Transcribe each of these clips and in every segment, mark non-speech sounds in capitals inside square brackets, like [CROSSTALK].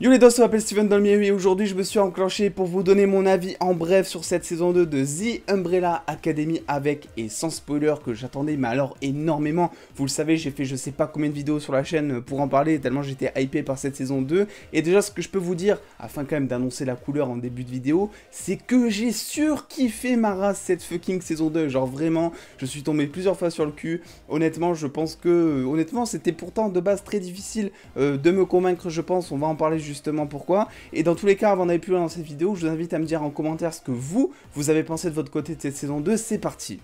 Yo les dos, ça m'appelle Steven Dolmier et aujourd'hui je me suis enclenché pour vous donner mon avis en bref sur cette saison 2 de The Umbrella Academy avec et sans spoiler que j'attendais mais alors énormément. Vous le savez, j'ai fait je sais pas combien de vidéos sur la chaîne pour en parler tellement j'étais hypé par cette saison 2 et déjà ce que je peux vous dire, afin quand même d'annoncer la couleur en début de vidéo, c'est que j'ai surkiffé ma race cette fucking saison 2. Genre vraiment, je suis tombé plusieurs fois sur le cul. Honnêtement, je pense que, honnêtement c'était pourtant de base très difficile euh, de me convaincre je pense, on va en parler justement pourquoi. Et dans tous les cas, avant d'aller plus loin dans cette vidéo, je vous invite à me dire en commentaire ce que vous, vous avez pensé de votre côté de cette saison 2. C'est parti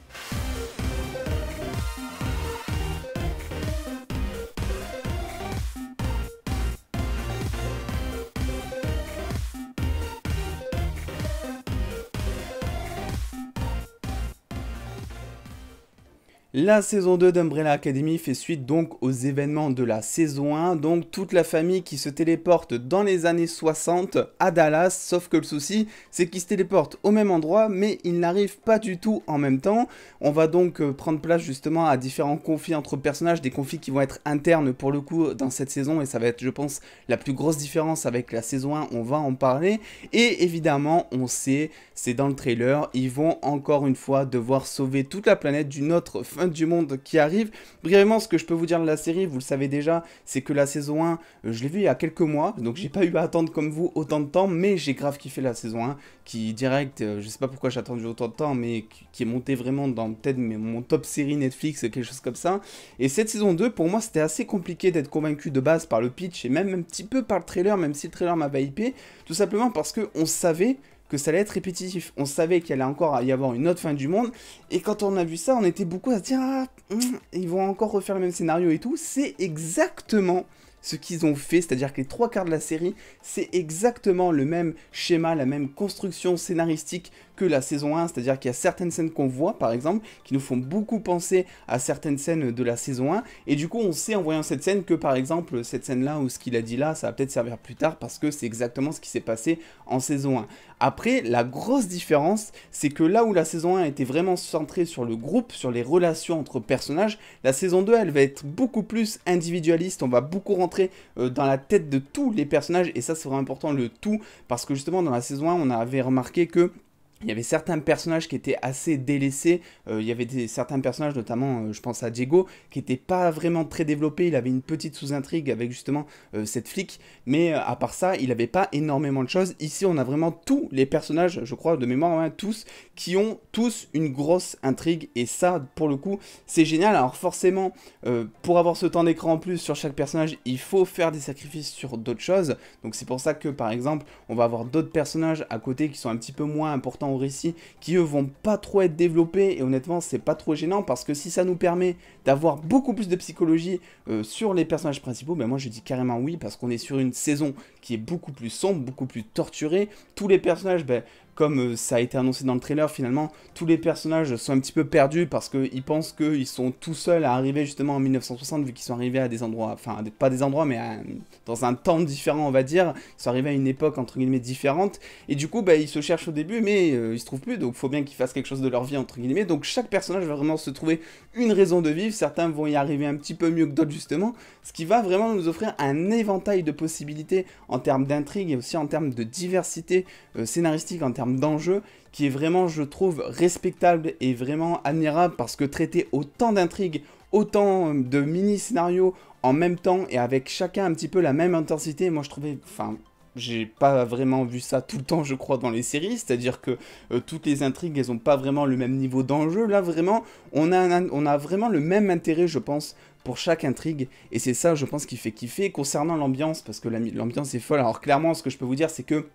La saison 2 d'Umbrella Academy fait suite donc aux événements de la saison 1, donc toute la famille qui se téléporte dans les années 60 à Dallas, sauf que le souci c'est qu'ils se téléportent au même endroit mais ils n'arrivent pas du tout en même temps. On va donc euh, prendre place justement à différents conflits entre personnages, des conflits qui vont être internes pour le coup dans cette saison et ça va être je pense la plus grosse différence avec la saison 1, on va en parler. Et évidemment on sait, c'est dans le trailer, ils vont encore une fois devoir sauver toute la planète d'une autre fin du monde qui arrive. Brièvement, ce que je peux vous dire de la série, vous le savez déjà, c'est que la saison 1, euh, je l'ai vu il y a quelques mois, donc j'ai pas eu à attendre comme vous autant de temps, mais j'ai grave kiffé la saison 1, qui direct, euh, je sais pas pourquoi j'ai attendu autant de temps, mais qui est montée vraiment dans peut-être mon top série Netflix, quelque chose comme ça. Et cette saison 2, pour moi, c'était assez compliqué d'être convaincu de base par le pitch et même un petit peu par le trailer, même si le trailer m'a hypé, tout simplement parce que on savait que ça allait être répétitif. On savait qu'il allait encore y avoir une autre fin du monde. Et quand on a vu ça, on était beaucoup à se dire ah, hmm, ils vont encore refaire le même scénario et tout. C'est exactement ce qu'ils ont fait, c'est-à-dire que les trois quarts de la série, c'est exactement le même schéma, la même construction scénaristique la saison 1, c'est-à-dire qu'il y a certaines scènes qu'on voit, par exemple, qui nous font beaucoup penser à certaines scènes de la saison 1, et du coup on sait en voyant cette scène que par exemple cette scène-là ou ce qu'il a dit là, ça va peut-être servir plus tard parce que c'est exactement ce qui s'est passé en saison 1. Après, la grosse différence, c'est que là où la saison 1 était vraiment centrée sur le groupe, sur les relations entre personnages, la saison 2, elle va être beaucoup plus individualiste, on va beaucoup rentrer euh, dans la tête de tous les personnages, et ça c'est vraiment important, le tout, parce que justement dans la saison 1, on avait remarqué que il y avait certains personnages qui étaient assez délaissés. Euh, il y avait certains personnages, notamment euh, je pense à Diego, qui n'étaient pas vraiment très développés. Il avait une petite sous-intrigue avec justement euh, cette flic. Mais à part ça, il n'avait pas énormément de choses. Ici, on a vraiment tous les personnages, je crois de mémoire, hein, tous, qui ont tous une grosse intrigue. Et ça, pour le coup, c'est génial. Alors forcément, pour avoir ce temps d'écran en plus sur chaque personnage, il faut faire des sacrifices sur d'autres choses. Donc c'est pour ça que, par exemple, on va avoir d'autres personnages à côté qui sont un petit peu moins importants récits récit qui eux vont pas trop être développés et honnêtement c'est pas trop gênant parce que si ça nous permet d'avoir beaucoup plus de psychologie euh, sur les personnages principaux, ben moi je dis carrément oui parce qu'on est sur une saison qui est beaucoup plus sombre, beaucoup plus torturée, tous les personnages ben, comme euh, ça a été annoncé dans le trailer, finalement, tous les personnages sont un petit peu perdus parce qu'ils pensent qu'ils sont tout seuls à arriver justement en 1960, vu qu'ils sont arrivés à des endroits, enfin, pas des endroits, mais dans un temps différent, on va dire. Ils sont arrivés à une époque, entre guillemets, différente. Et du coup, bah, ils se cherchent au début, mais euh, ils se trouvent plus, donc faut bien qu'ils fassent quelque chose de leur vie, entre guillemets. Donc chaque personnage va vraiment se trouver une raison de vivre. Certains vont y arriver un petit peu mieux que d'autres, justement. Ce qui va vraiment nous offrir un éventail de possibilités en termes d'intrigue et aussi en termes de diversité euh, scénaristique, en termes d'enjeu, qui est vraiment, je trouve, respectable et vraiment admirable parce que traiter autant d'intrigues, autant euh, de mini-scénarios en même temps et avec chacun un petit peu la même intensité, moi je trouvais, enfin, j'ai pas vraiment vu ça tout le temps, je crois, dans les séries, c'est-à-dire que euh, toutes les intrigues, elles ont pas vraiment le même niveau d'enjeu. Là, vraiment, on a, un, on a vraiment le même intérêt, je pense, pour chaque intrigue, et c'est ça, je pense, qui fait kiffer. Concernant l'ambiance, parce que l'ambiance est folle, alors clairement, ce que je peux vous dire, c'est que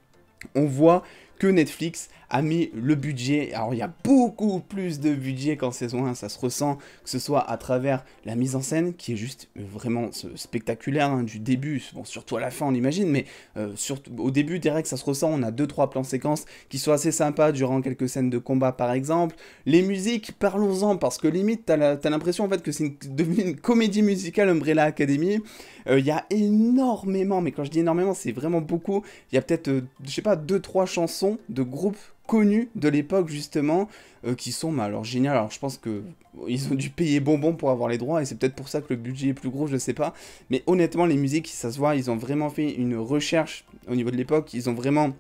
on voit que Netflix a mis le budget. Alors il y a beaucoup plus de budget qu'en saison 1, ça se ressent, que ce soit à travers la mise en scène, qui est juste euh, vraiment spectaculaire, hein, du début, bon, surtout à la fin on imagine, mais euh, surtout, au début direct ça se ressent, on a 2-3 plans séquences qui sont assez sympas durant quelques scènes de combat par exemple. Les musiques, parlons-en, parce que limite t'as l'impression en fait que c'est devenu une comédie musicale Umbrella Academy. Il euh, y a énormément, mais quand je dis énormément, c'est vraiment beaucoup. Il y a peut-être, euh, je sais pas, deux trois chansons de groupes connus de l'époque justement euh, qui sont alors génial alors je pense que ils ont dû payer bonbon pour avoir les droits et c'est peut-être pour ça que le budget est plus gros je sais pas mais honnêtement les musiques ça se voit ils ont vraiment fait une recherche au niveau de l'époque ils ont vraiment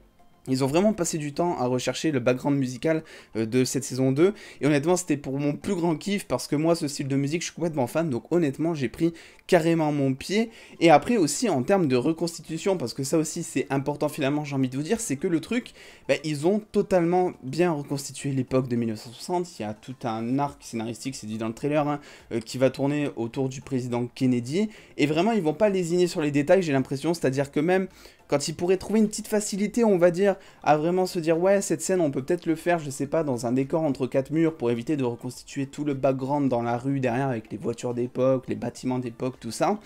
ils ont vraiment passé du temps à rechercher le background musical euh, de cette saison 2. Et honnêtement, c'était pour mon plus grand kiff parce que moi, ce style de musique, je suis complètement fan. Donc honnêtement, j'ai pris carrément mon pied. Et après aussi, en termes de reconstitution, parce que ça aussi, c'est important finalement, j'ai envie de vous dire, c'est que le truc, bah, ils ont totalement bien reconstitué l'époque de 1960. Il y a tout un arc scénaristique, c'est dit dans le trailer, hein, euh, qui va tourner autour du président Kennedy. Et vraiment, ils vont pas lésiner sur les détails, j'ai l'impression. C'est-à-dire que même quand ils pourraient trouver une petite facilité, on va dire, à vraiment se dire, ouais, cette scène, on peut peut-être le faire, je sais pas, dans un décor entre quatre murs pour éviter de reconstituer tout le background dans la rue derrière avec les voitures d'époque, les bâtiments d'époque, tout ça.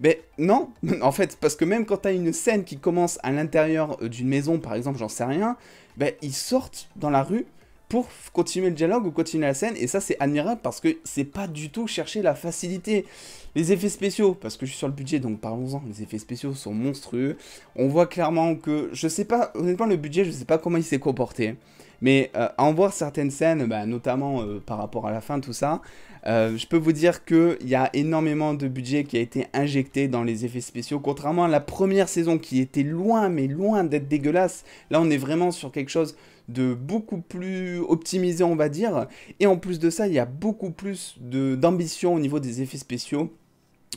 Mais non, [LAUGHS] en fait, parce que même quand t'as une scène qui commence à l'intérieur euh, d'une maison, par exemple, j'en sais rien, ben, ils sortent dans la rue pour continuer le dialogue ou continuer la scène. Et ça, c'est admirable parce que c'est pas du tout chercher la facilité. Les effets spéciaux, parce que je suis sur le budget, donc parlons-en. Les effets spéciaux sont monstrueux. On voit clairement que, je sais pas, honnêtement, le budget, je sais pas comment il s'est comporté. Mais euh, en voir certaines scènes, bah, notamment euh, par rapport à la fin, tout ça, euh, je peux vous dire qu'il y a énormément de budget qui a été injecté dans les effets spéciaux. Contrairement à la première saison qui était loin, mais loin d'être dégueulasse, là on est vraiment sur quelque chose de beaucoup plus optimisé, on va dire. Et en plus de ça, il y a beaucoup plus d'ambition au niveau des effets spéciaux.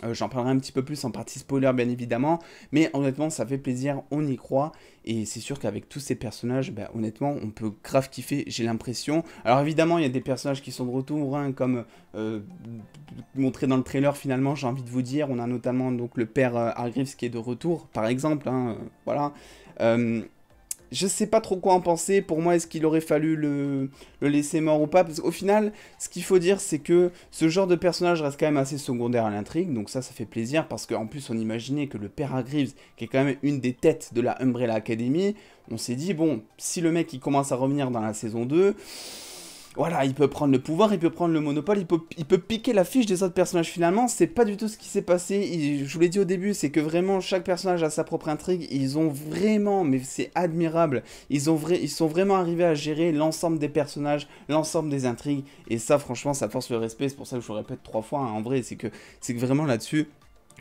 Euh, j'en parlerai un petit peu plus en partie spoiler bien évidemment, mais honnêtement ça fait plaisir, on y croit, et c'est sûr qu'avec tous ces personnages, bah, honnêtement on peut grave kiffer, j'ai l'impression. Alors évidemment il y a des personnages qui sont de retour, hein, comme euh, montré dans le trailer finalement, j'ai envie de vous dire, on a notamment donc le père euh, qui est de retour par exemple, hein, euh, voilà je sais pas trop quoi en penser. Pour moi, est-ce qu'il aurait fallu le, le, laisser mort ou pas Parce qu'au final, ce qu'il faut dire, c'est que ce genre de personnage reste quand même assez secondaire à l'intrigue. Donc ça, ça fait plaisir parce qu'en plus, on imaginait que le père à qui est quand même une des têtes de la Umbrella Academy, on s'est dit, bon, si le mec il commence à revenir dans la saison 2, voilà, il peut prendre le pouvoir, il peut prendre le monopole, il peut, il peut piquer la fiche des autres personnages finalement. C'est pas du tout ce qui s'est passé. je vous l'ai dit au début, c'est que vraiment chaque personnage a sa propre intrigue. Ils ont vraiment, mais c'est admirable, ils, ont ils sont vraiment arrivés à gérer l'ensemble des personnages, l'ensemble des intrigues. Et ça, franchement, ça force le respect. C'est pour ça que je vous répète trois fois hein. en vrai. C'est que, que vraiment là-dessus,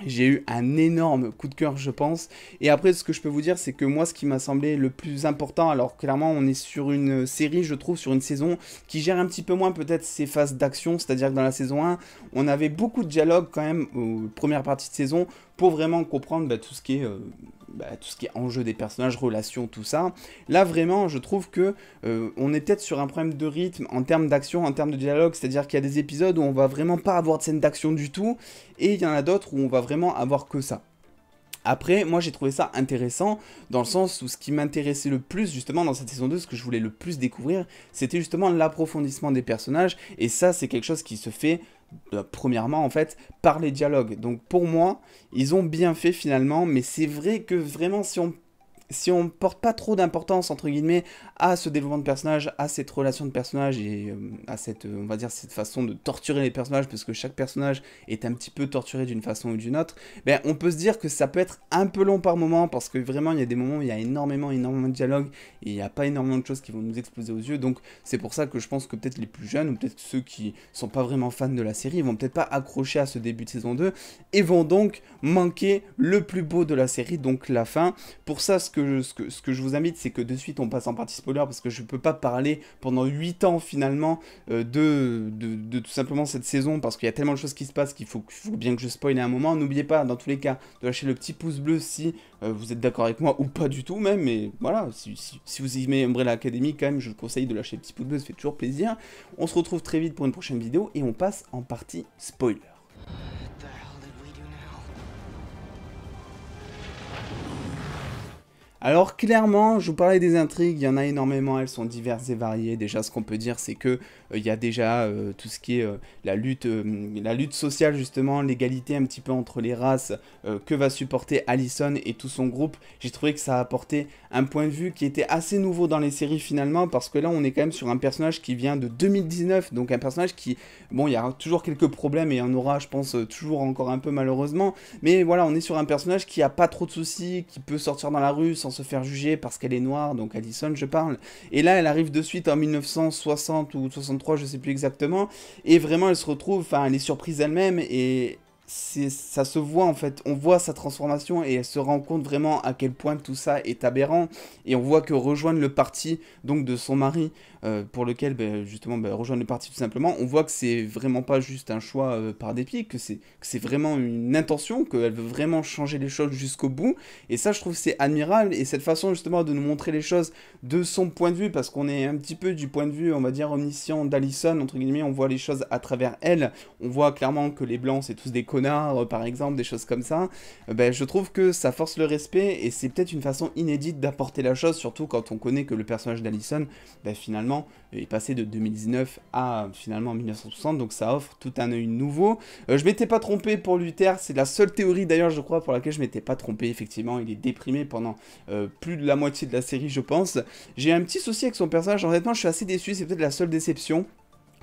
j'ai eu un énorme coup de cœur, je pense. Et après, ce que je peux vous dire, c'est que moi, ce qui m'a semblé le plus important, alors clairement, on est sur une série, je trouve, sur une saison qui gère un petit peu moins peut-être ses phases d'action, c'est-à-dire que dans la saison 1, on avait beaucoup de dialogues quand même, aux premières de saison, pour vraiment comprendre bah, tout ce qui est euh, bah, tout ce qui est enjeu des personnages, relations, tout ça. Là, vraiment, je trouve que euh, on est peut-être sur un problème de rythme en termes d'action, en termes de dialogue. C'est-à-dire qu'il y a des épisodes où on va vraiment pas avoir de scène d'action du tout, et il y en a d'autres où on va vraiment avoir que ça. Après, moi j'ai trouvé ça intéressant dans le sens où ce qui m'intéressait le plus justement dans cette saison 2, ce que je voulais le plus découvrir, c'était justement l'approfondissement des personnages et ça c'est quelque chose qui se fait euh, premièrement en fait par les dialogues. Donc pour moi, ils ont bien fait finalement, mais c'est vrai que vraiment si on si on porte pas trop d'importance entre guillemets à ce développement de personnage, à cette relation de personnage et euh, à cette euh, on va dire cette façon de torturer les personnages parce que chaque personnage est un petit peu torturé d'une façon ou d'une autre, ben on peut se dire que ça peut être un peu long par moment parce que vraiment il y a des moments où il y a énormément énormément de dialogue et il n'y a pas énormément de choses qui vont nous exploser aux yeux donc c'est pour ça que je pense que peut-être les plus jeunes ou peut-être ceux qui sont pas vraiment fans de la série vont peut-être pas accrocher à ce début de saison 2 et vont donc manquer le plus beau de la série donc la fin. Pour ça ce que ce, que, je vous invite, c'est que de suite on passe en partie spoiler parce que je peux pas parler pendant 8 ans finalement euh, de, tout simplement cette saison parce qu'il y a tellement de choses qui se passent qu'il faut, bien que je spoile à un moment. N'oubliez pas, dans tous les cas, de lâcher le petit pouce bleu si euh, vous êtes d'accord avec moi ou pas du tout même. Mais voilà, si, si, vous aimez Umbrella Academy, quand même, je vous conseille de lâcher le petit pouce bleu, ça fait toujours plaisir. On se retrouve très vite pour une prochaine vidéo et on passe en partie spoiler. Alors clairement, je vous parlais des intrigues, il y en a énormément, elles sont diverses et variées. Déjà, ce qu'on peut dire, c'est que euh, il y a déjà euh, tout ce qui est euh, la lutte, la lutte sociale justement, l'égalité un petit peu entre les races que va supporter Allison et tout son groupe. J'ai trouvé que ça apportait un point de vue qui était assez nouveau dans les séries finalement, parce que là, on est quand même sur un personnage qui vient de 2019, donc un personnage qui, bon, il y a toujours quelques problèmes et en aura, je pense, toujours encore un peu malheureusement, mais voilà, on est sur un personnage qui a pas trop de soucis, qui peut sortir dans la rue sans se faire juger parce qu'elle est noire, donc Allison, je parle. Et là, elle arrive de suite en 1960 ou 63, je sais plus exactement, et vraiment, elle se retrouve, enfin, elle est surprise elle-même, et ça se voit en fait, on voit sa transformation et elle se rend compte vraiment à quel point tout ça est aberrant et on voit que rejoindre le parti donc de son mari euh, pour lequel ben, justement ben, rejoindre le parti tout simplement, on voit que c'est vraiment pas juste un choix euh, par dépit, que c'est vraiment une intention, qu'elle veut vraiment changer les choses jusqu'au bout et ça je trouve c'est admirable et cette façon justement de nous montrer les choses de son point de vue parce qu'on est un petit peu du point de vue on va dire omniscient d'Alison entre guillemets, on voit les choses à travers elle, on voit clairement que les blancs c'est tous des euh, par exemple, des choses comme ça, euh, ben, je trouve que ça force le respect et c'est peut-être une façon inédite d'apporter la chose, surtout quand on connaît que le personnage d'Allison, ben, finalement, est passé de 2019 à finalement 1960, donc ça offre tout un œil nouveau. Euh, je m'étais pas trompé pour Luther, c'est la seule théorie d'ailleurs, je crois, pour laquelle je m'étais pas trompé, effectivement, il est déprimé pendant plus de la moitié de la série, je pense. J'ai un petit souci avec son personnage, honnêtement, je suis assez déçu, c'est peut-être la seule déception.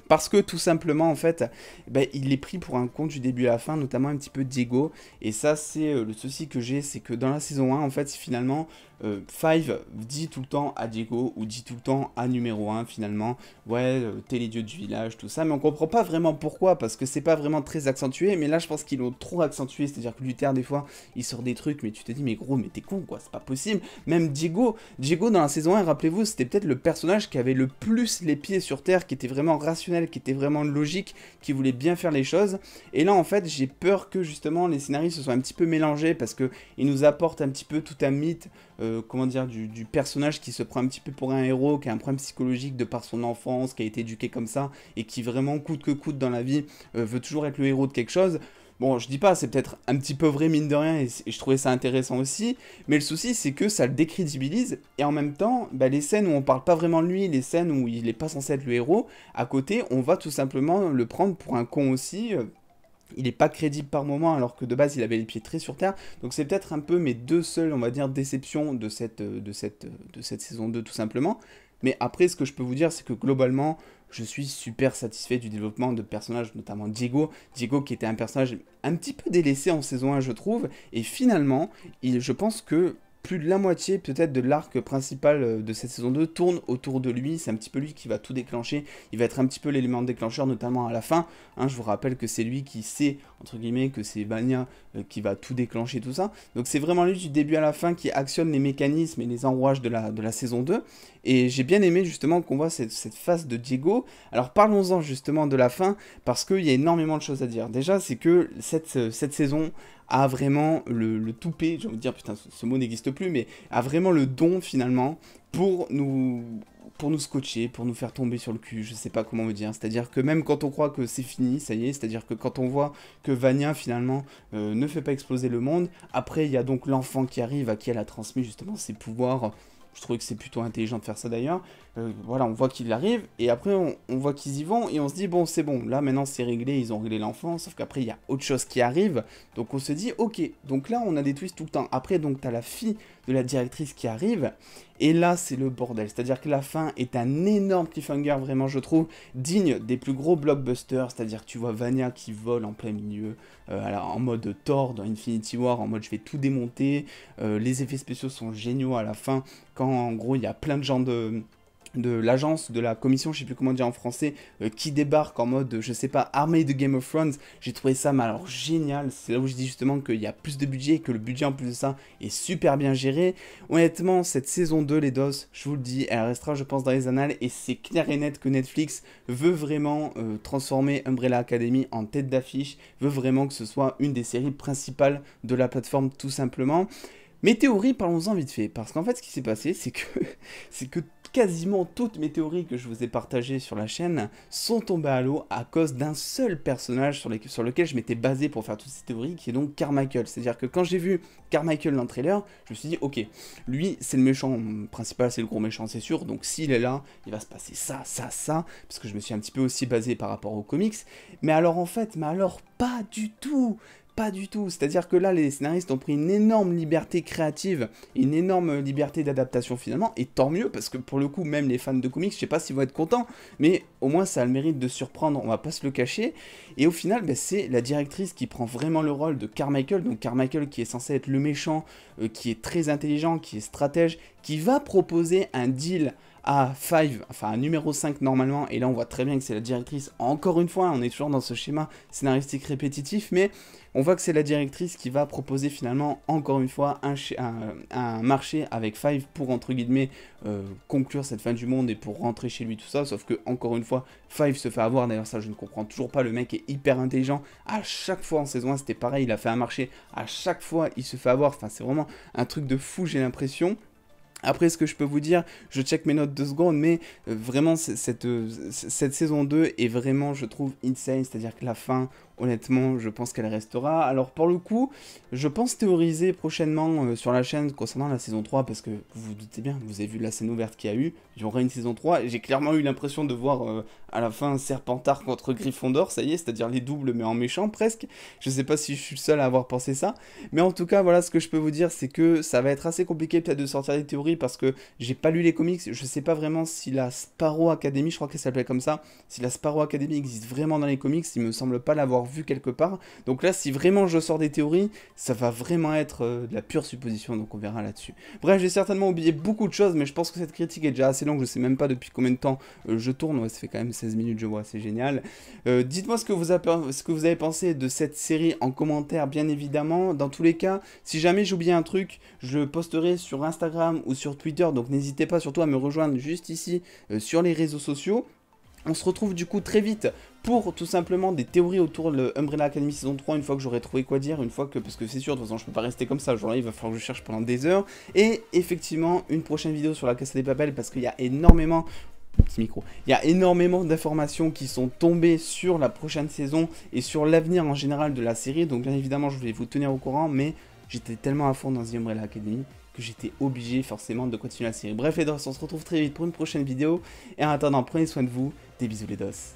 Parce que tout simplement, en fait, ben, il est pris pour un compte du début à la fin, notamment un petit peu Diego. Et ça, c'est euh, le souci que j'ai, c'est que dans la saison 1, en fait, finalement, euh, Five dit tout le temps à Diego ou dit tout le temps à numéro 1 finalement, ouais, euh, t'es les dieux du village, tout ça, mais on comprend pas vraiment pourquoi, parce que c'est pas vraiment très accentué, mais là je pense qu'ils l'ont trop accentué, c'est-à-dire que Luther des fois, il sort des trucs, mais tu te dis, mais gros, mais t'es con quoi, c'est pas possible. Même Diego, Diego dans la saison 1, rappelez-vous, c'était peut-être le personnage qui avait le plus les pieds sur terre, qui était vraiment rationnel, qui était vraiment logique, qui voulait bien faire les choses, et là en fait, j'ai peur que justement les scénaristes se soient un petit peu mélangés, parce que ils nous apportent un petit peu tout un mythe euh, comment dire, du, personnage qui se prend un petit peu pour un héros, qui a un problème psychologique de par son enfance, qui a été éduqué comme ça, et qui vraiment coûte que coûte dans la vie euh, veut toujours être le héros de quelque chose. Bon, je dis pas, c'est peut-être un petit peu vrai mine de rien, et, je trouvais ça intéressant aussi, mais le souci c'est que ça le décrédibilise, et en même temps, bah, les scènes où on parle pas vraiment de lui, les scènes où il est pas censé être le héros, à côté, on va tout simplement le prendre pour un con aussi. Euh, il n'est pas crédible par moment alors que de base il avait les pieds très sur terre. Donc c'est peut-être un peu mes deux seules, on va dire, déceptions de cette, euh, de cette, euh, de cette saison 2 tout simplement. Mais après ce que je peux vous dire c'est que globalement je suis super satisfait du développement de personnages, notamment Diego. Diego qui était un personnage un petit peu délaissé en saison 1 je trouve. Et finalement il, je pense que plus de la moitié peut-être de l'arc principal euh, de cette saison 2 tourne autour de lui. C'est un petit peu lui qui va tout déclencher. Il va être un petit peu l'élément déclencheur, notamment à la fin. Hein. je vous rappelle que c'est lui qui sait, entre guillemets, que c'est Bania euh, qui va tout déclencher, tout ça. Donc c'est vraiment lui du début à la fin qui actionne les mécanismes et les enrouages de la, de la saison 2. Et j'ai bien aimé justement qu'on voit cette, phase de Diego. Alors parlons-en justement de la fin, parce qu'il y a énormément de choses à dire. Déjà, c'est que cette, euh, cette saison, a vraiment le, le toupet, j'ai envie de dire, putain, ce, mot n'existe plus, mais a vraiment le don finalement pour nous pour nous scotcher, pour nous faire tomber sur le cul, je sais pas comment me dire. C'est-à-dire que même quand on croit que c'est fini, ça y est, c'est-à-dire que quand on voit que Vania finalement euh, ne fait pas exploser le monde, après il y a donc l'enfant qui arrive à qui elle a transmis justement ses pouvoirs je trouvais que c'est plutôt intelligent de faire ça d'ailleurs. Euh, voilà, on voit qu'il arrive, et après on, on voit qu'ils y vont, et on se dit, bon, c'est bon, là maintenant c'est réglé, ils ont réglé l'enfant, sauf qu'après il y a autre chose qui arrive, donc on se dit, ok, donc là on a des twists tout le temps. Après, donc t'as la fille de la directrice qui arrive. Et là, c'est le bordel. C'est-à-dire que la fin est un énorme cliffhanger, vraiment, je trouve, digne des plus gros blockbusters. C'est-à-dire que tu vois Vania qui vole en plein milieu, euh, alors, en mode Thor dans Infinity War, en mode je vais tout démonter. Euh, les effets spéciaux sont géniaux à la fin, quand en gros, il y a plein de gens de de l'agence, de la commission, je sais plus comment dire en français, euh, qui débarque en mode, je sais pas, armée de Game of Thrones. J'ai trouvé ça, malheureusement alors génial. C'est là où je dis justement qu'il y a plus de budget et que le budget en plus de ça est super bien géré. Honnêtement, cette saison 2, les DOS, je vous le dis, elle restera, je pense, dans les annales et c'est clair et net que Netflix veut vraiment euh, transformer Umbrella Academy en tête d'affiche, veut vraiment que ce soit une des séries principales de la plateforme tout simplement. Mes théories, parlons-en vite fait, parce qu'en fait ce qui s'est passé, c'est que, [LAUGHS] c'est que quasiment toutes mes théories que je vous ai partagées sur la chaîne sont tombées à l'eau à cause d'un seul personnage sur, lequel je m'étais basé pour faire toutes ces théories, qui est donc Carmichael. C'est-à-dire que quand j'ai vu Carmichael dans le trailer, je me suis dit, ok, lui, c'est le méchant principal, c'est le gros méchant, c'est sûr, donc s'il est là, il va se passer ça, ça, ça, parce que je me suis un petit peu aussi basé par rapport aux comics. Mais alors en fait, mais alors pas du tout pas du tout. C'est-à-dire que là, les scénaristes ont pris une énorme liberté créative, une énorme liberté d'adaptation finalement, et tant mieux, parce que pour le coup, même les fans de comics, je sais pas s'ils vont être contents, mais au moins ça a le mérite de surprendre, on va pas se le cacher. Et au final, ben, c'est la directrice qui prend vraiment le rôle de Carmichael, donc Carmichael qui est censé être le méchant, euh, qui est très intelligent, qui est stratège, qui va proposer un deal à Five, enfin à numéro 5 normalement, et là on voit très bien que c'est la directrice, encore une fois, hein, on est toujours dans ce schéma scénaristique répétitif, mais on voit que c'est la directrice qui va proposer finalement encore une fois un, un, marché avec Five pour entre guillemets euh, conclure cette fin du monde et pour rentrer chez lui tout ça, sauf que encore une fois, Five se fait avoir, d'ailleurs ça je ne comprends toujours pas, le mec est hyper intelligent, à chaque fois en saison 1 c'était pareil, il a fait un marché, à chaque fois il se fait avoir, enfin c'est vraiment un truc de fou j'ai l'impression, après, ce que je peux vous dire, je check mes notes de secondes, mais euh, vraiment, cette, euh, cette saison 2 est vraiment, je trouve, insane. C'est-à-dire que la fin, Honnêtement, je pense qu'elle restera. Alors pour le coup, je pense théoriser prochainement euh, sur la chaîne concernant la saison 3, parce que vous vous doutez bien, vous avez vu la scène ouverte qu'il y a eu, il y aura une saison 3, j'ai clairement eu l'impression de voir euh, à la fin Serpentard contre [LAUGHS] Gryffondor, ça y est, c'est-à-dire les doubles mais en méchant presque. Je sais pas si je suis le seul à avoir pensé ça, mais en tout cas, voilà ce que je peux vous dire, c'est que ça va être assez compliqué peut-être de sortir des théories, parce que j'ai pas lu les comics, je sais pas vraiment si la Sparrow Academy, je crois qu'elle s'appelait comme ça, si la Sparrow Academy existe vraiment dans les comics, il me semble pas l'avoir vu quelque part. Donc là, si vraiment je sors des théories, ça va vraiment être euh, de la pure supposition, donc on verra là-dessus. Bref, j'ai certainement oublié beaucoup de choses, mais je pense que cette critique est déjà assez longue, je sais même pas depuis combien de temps euh, je tourne, ouais, ça fait quand même 16 minutes, je vois, c'est génial. Euh, dites-moi ce, que vous avez, ce que vous avez pensé de cette série en commentaire, bien évidemment. Dans tous les cas, si jamais j'oublie un truc, je posterai sur Instagram ou sur Twitter, donc n'hésitez pas surtout à me rejoindre juste ici sur les réseaux sociaux. On se retrouve du coup très vite pour tout simplement des théories autour de Umbrella Academy saison 3 une fois que j'aurai trouvé quoi dire, une fois que, parce que c'est sûr, de toute façon je peux pas rester comme ça, aujourd'hui il va falloir que je cherche pendant des heures, et effectivement une prochaine vidéo sur la Casse des Papels parce qu'il y a énormément Petit micro. Il y a énormément d'informations qui sont tombées sur la prochaine saison et sur l'avenir en général de la série. Donc bien évidemment, je voulais vous tenir au courant, mais j'étais tellement à fond dans The Umbrella Academy que j'étais obligé forcément de continuer la série. Bref, les on se retrouve très vite pour une prochaine vidéo. Et en attendant, prenez soin de vous des bisous les dos.